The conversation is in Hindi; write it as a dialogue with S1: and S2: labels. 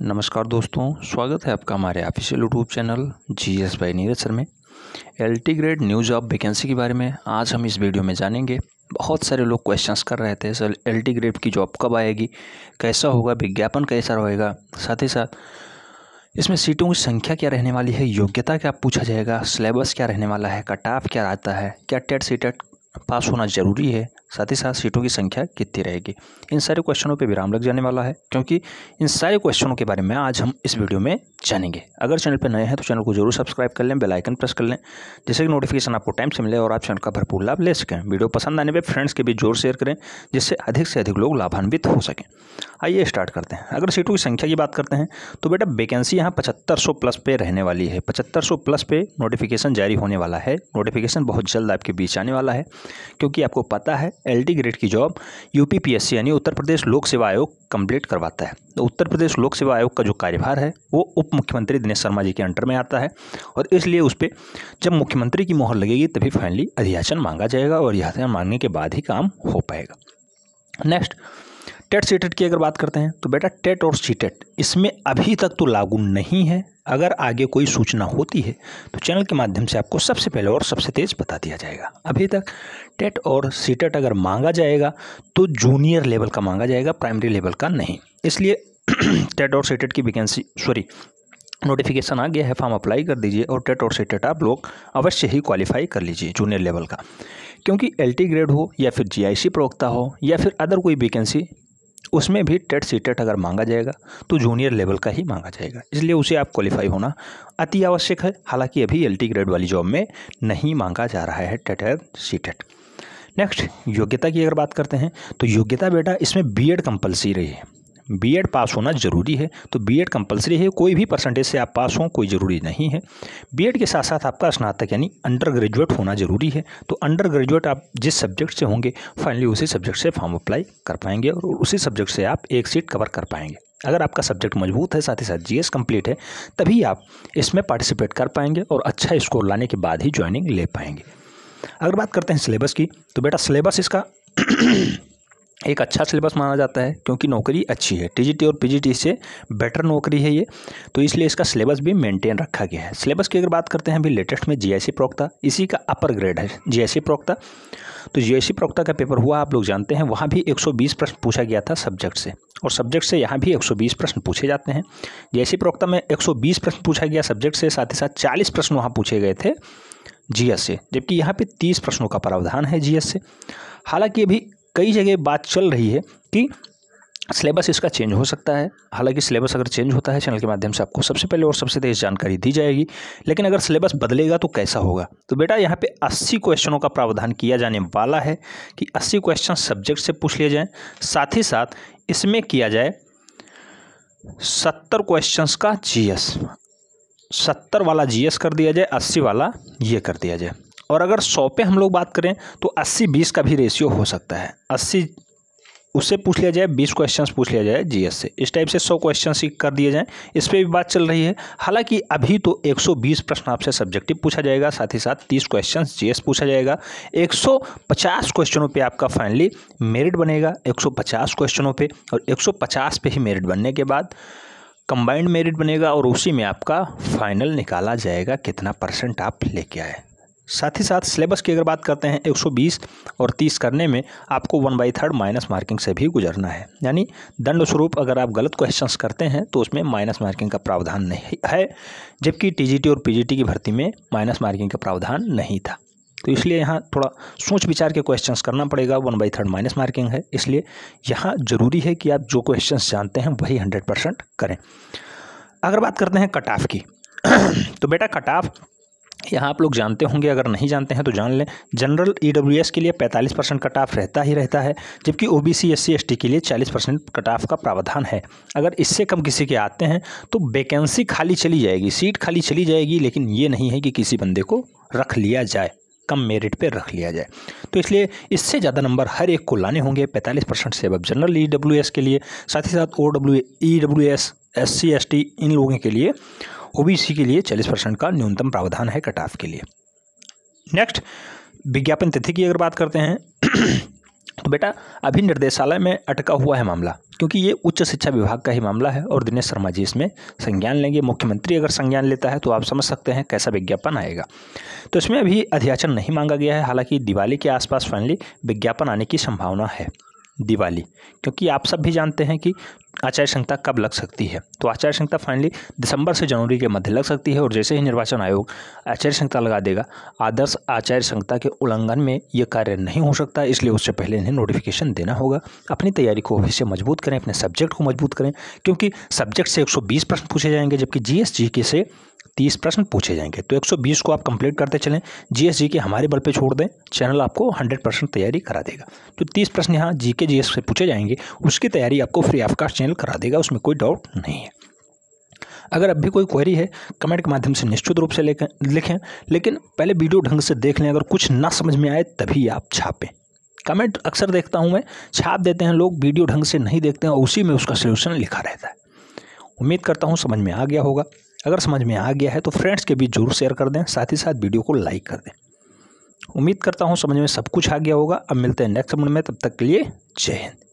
S1: नमस्कार दोस्तों स्वागत है आपका हमारे official YouTube channel G S by Neeraj sir में L T grade new job vacancy के बारे में आज हम इस वीडियो में जानेंगे बहुत सारे लोग क्वेश्चंस कर रहे थे सर एल टी ग्रेड की जॉब कब आएगी कैसा होगा विज्ञापन कैसा रहेगा साथ ही साथ इसमें सीटों की संख्या क्या रहने वाली है योग्यता क्या पूछा जाएगा सिलेबस क्या रहने वाला है कट ऑफ क्या आता है क्या टेट सी टेट पास होना ज़रूरी है साथ ही साथ सीटों की संख्या कितनी रहेगी इन सारे क्वेश्चनों पर विराम लग जाने वाला है क्योंकि इन सारे क्वेश्चनों के बारे में आज हम इस वीडियो में जानेंगे अगर चैनल पर नए हैं तो चैनल को जरूर सब्सक्राइब कर लें बेलाइकन प्रेस कर लें जिससे कि नोटिफिकेशन आपको टाइम से मिले और आप चैनल का भरपूर लाभ ले सकें वीडियो पसंद आने पर फ्रेंड्स के बीच जोर शेयर करें जिससे अधिक से अधिक लोग लाभान्वित हो सकें आइए स्टार्ट करते हैं अगर सीटों की संख्या की बात करते हैं तो बेटा वैकेंसी यहाँ पचहत्तर सौ प्लस पे रहने वाली है पचहत्तर सौ प्लस पे नोटिफिकेशन जारी होने वाला है नोटिफिकेशन बहुत जल्द आपके बीच आने वाला है क्योंकि आपको पता है डी ग्रेड की जॉब सी यानी उत्तर प्रदेश लोक सेवा आयोग कंप्लीट करवाता है तो उत्तर प्रदेश लोक सेवा आयोग का जो कार्यभार है वो उप मुख्यमंत्री दिनेश शर्मा जी के अंडर में आता है और इसलिए उस पर जब मुख्यमंत्री की मोहर लगेगी तभी फाइनली अधियाचन मांगा जाएगा और अधियाचन मांगने के बाद ही काम हो पाएगा नेक्स्ट टेट सीटेट की अगर बात करते हैं तो बेटा टेट और सीटेट इसमें अभी तक तो लागू नहीं है अगर आगे कोई सूचना होती है तो चैनल के माध्यम से आपको सबसे पहले और सबसे तेज़ बता दिया जाएगा अभी तक टेट और सीटेट अगर मांगा जाएगा तो जूनियर लेवल का मांगा जाएगा प्राइमरी लेवल का नहीं इसलिए टेट और सीटेट की वैकेंसी सॉरी नोटिफिकेशन आ गया है फॉर्म अप्लाई कर दीजिए और टेट और सीटेट आप लोग अवश्य ही क्वालिफाई कर लीजिए जूनियर लेवल का क्योंकि एल ग्रेड हो या फिर जी प्रवक्ता हो या फिर अदर कोई वैकेंसी उसमें भी टेट सी टेट अगर मांगा जाएगा तो जूनियर लेवल का ही मांगा जाएगा इसलिए उसे आप क्वालिफाई होना अति आवश्यक है हालांकि अभी एल ग्रेड वाली जॉब में नहीं मांगा जा रहा है TET and C TET next योग्यता की अगर बात करते हैं तो योग्यता बेटा इसमें बीएड रही है बीएड पास होना ज़रूरी है तो बीएड कंपलसरी है कोई भी परसेंटेज से आप पास हों कोई ज़रूरी नहीं है बीएड के साथ साथ आपका स्नातक यानी अंडर ग्रेजुएट होना ज़रूरी है तो अंडर ग्रेजुएट आप जिस सब्जेक्ट से होंगे फाइनली उसी सब्जेक्ट से फॉर्म अप्लाई कर पाएंगे और उसी सब्जेक्ट से आप एक सीट कवर कर पाएंगे अगर आपका सब्जेक्ट मजबूत है साथ ही साथ जीएस कंप्लीट है तभी आप इसमें पार्टिसिपेट कर पाएंगे और अच्छा स्कोर लाने के बाद ही ज्वाइनिंग ले पाएंगे अगर बात करते हैं सिलेबस की तो बेटा सिलेबस इसका एक अच्छा सिलेबस माना जाता है क्योंकि नौकरी अच्छी है टीजीटी और पीजीटी से बेटर नौकरी है ये तो इसलिए इसका सिलेबस भी मेंटेन रखा गया है सिलेबस की अगर बात करते हैं अभी लेटेस्ट में जीआईसी प्रोक्ता इसी का अपर ग्रेड है जीआईसी प्रोक्ता तो जीआईसी प्रोक्ता का पेपर हुआ आप लोग जानते हैं वहाँ भी एक प्रश्न पूछा गया था सब्जेक्ट से और सब्जेक्ट से यहाँ भी एक प्रश्न पूछे जाते हैं जी प्रोक्ता में एक प्रश्न पूछा गया सब्जेक्ट से साथ ही साथ चालीस प्रश्न वहाँ पूछे गए थे जीएस से जबकि यहाँ पे तीस प्रश्नों का प्रावधान है जीएस से हालांकि अभी कई जगह बात चल रही है कि सिलेबस इसका चेंज हो सकता है हालांकि सिलेबस अगर चेंज होता है चैनल के माध्यम से आपको सबसे पहले और सबसे तेज जानकारी दी जाएगी लेकिन अगर सिलेबस बदलेगा तो कैसा होगा तो बेटा यहाँ पे 80 क्वेश्चनों का प्रावधान किया जाने वाला है कि 80 क्वेश्चन सब्जेक्ट से पूछ लिए जाएँ साथ ही साथ इसमें किया जाए सत्तर क्वेश्चन का जी सत्तर वाला जी कर दिया जाए अस्सी वाला ये कर दिया जाए और अगर सौ पे हम लोग बात करें तो अस्सी बीस का भी रेशियो हो सकता है अस्सी उससे पूछ लिया जाए बीस क्वेश्चंस पूछ लिया जाए जीएस से इस टाइप से सौ क्वेश्चन ही कर दिए जाएँ इस पर भी बात चल रही है हालांकि अभी तो 120 प्रश्न आपसे सब्जेक्टिव पूछा जाएगा साथ ही साथ 30 क्वेश्चंस जीएस पूछा जाएगा 150 क्वेश्चनों पे आपका फाइनली मेरिट बनेगा 150 क्वेश्चनों पे और 150 पे ही मेरिट बनने के बाद कंबाइंड मेरिट बनेगा और उसी में आपका फाइनल निकाला जाएगा कितना परसेंट आप लेके आए साथ ही साथ सिलेबस की अगर बात करते हैं 120 और 30 करने में आपको one by third minus marking से भी गुजरना है यानी दंड स्वरूप अगर आप गलत क्वेश्चंस करते हैं तो उसमें माइनस मार्किंग का प्रावधान नहीं है जबकि टीजीटी और पीजीटी की भर्ती में माइनस मार्किंग का प्रावधान नहीं था तो इसलिए यहाँ थोड़ा सोच विचार के क्वेश्चंस करना पड़ेगा one by third minus marking है इसलिए यहाँ ज़रूरी है कि आप जो क्वेश्चंस जानते हैं वही हंड्रेड परसेंट करें अगर बात करते हैं कट ऑफ की तो बेटा कट ऑफ यहाँ आप लोग जानते होंगे अगर नहीं जानते हैं तो जान लें जनरल ई e के लिए 45 परसेंट कट ऑफ रहता ही रहता है जबकि O B C S C के लिए 40 परसेंट कट ऑफ का प्रावधान है अगर इससे कम किसी के आते हैं तो वैकेंसी खाली चली जाएगी सीट खाली चली जाएगी लेकिन ये नहीं है कि किसी बंदे को रख लिया जाए कम मेरिट पे रख लिया जाए तो इसलिए इससे ज़्यादा नंबर हर एक को लाने होंगे 45 परसेंट से अब जनरल ई e के लिए साथ ही साथ O W E W S S C S T इन लोगों के लिए ओबीसी के लिए चालीस परसेंट का न्यूनतम प्रावधान है कट ऑफ के लिए नेक्स्ट विज्ञापन तिथि की अगर बात करते हैं तो बेटा अभी निर्देशालय में अटका हुआ है मामला क्योंकि ये उच्च शिक्षा विभाग का ही मामला है और दिनेश शर्मा जी इसमें संज्ञान लेंगे मुख्यमंत्री अगर संज्ञान लेता है तो आप समझ सकते हैं कैसा विज्ञापन आएगा तो इसमें अभी अध्याचन नहीं मांगा गया है हालांकि दिवाली के आसपास फाइनली विज्ञापन आने की संभावना है दिवाली क्योंकि आप सब भी जानते हैं कि आचार संहिता कब लग सकती है तो आचार संहिता फाइनली दिसंबर से जनवरी के मध्य लग सकती है और जैसे ही निर्वाचन आयोग आचार संहिता लगा देगा आदर्श आचार संहिता के उल्लंघन में यह कार्य नहीं हो सकता इसलिए उससे पहले इन्हें नोटिफिकेशन देना होगा अपनी तैयारी को अभी से मजबूत करें अपने सब्जेक्ट को मजबूत करें क्योंकि सब्जेक्ट से एक प्रश्न पूछे जाएंगे जबकि जी के से तीस प्रश्न पूछे जाएंगे तो बीस को आप कंप्लीट करते चलें जीएस के हमारे बल पे छोड़ दें चैनल आपको हंड्रेड परसेंट तैयारी करा देगा जो तो तीस प्रश्न यहाँ जीके एस से पूछे जाएंगे उसकी तैयारी आपको फ्री ऑफ कास्ट चैनल करा देगा उसमें कोई डाउट नहीं है अगर अब भी कोई क्वेरी है कमेंट के माध्यम से निश्चित रूप से लिखें लेकिन पहले वीडियो ढंग से देख लें अगर कुछ ना समझ में आए तभी आप छापें कमेंट अक्सर देखता हूँ मैं छाप देते हैं लोग वीडियो ढंग से नहीं देखते हैं और उसी में उसका सोल्यूशन लिखा रहता है उम्मीद करता हूँ समझ में आ गया होगा अगर समझ में आ गया है तो फ्रेंड्स के बीच जरूर शेयर कर दें साथ ही साथ वीडियो को लाइक कर दें उम्मीद करता हूँ समझ में सब कुछ आ गया होगा अब मिलते हैं नेक्स्ट मंड में तब तक के लिए जय हिंद